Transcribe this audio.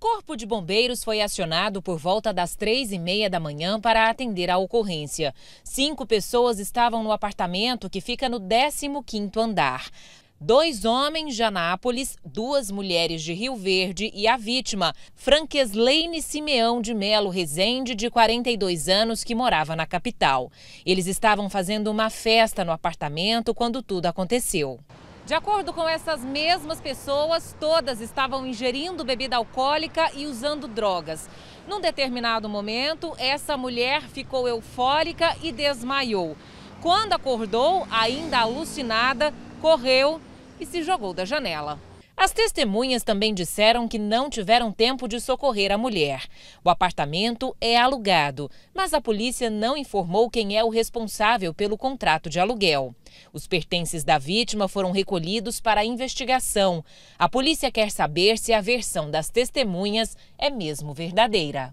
Corpo de Bombeiros foi acionado por volta das três e meia da manhã para atender à ocorrência. Cinco pessoas estavam no apartamento que fica no 15º andar. Dois homens de Anápolis, duas mulheres de Rio Verde e a vítima, Franquesleine Simeão de Melo Rezende, de 42 anos, que morava na capital. Eles estavam fazendo uma festa no apartamento quando tudo aconteceu. De acordo com essas mesmas pessoas, todas estavam ingerindo bebida alcoólica e usando drogas. Num determinado momento, essa mulher ficou eufórica e desmaiou. Quando acordou, ainda alucinada, correu e se jogou da janela. As testemunhas também disseram que não tiveram tempo de socorrer a mulher. O apartamento é alugado, mas a polícia não informou quem é o responsável pelo contrato de aluguel. Os pertences da vítima foram recolhidos para a investigação. A polícia quer saber se a versão das testemunhas é mesmo verdadeira.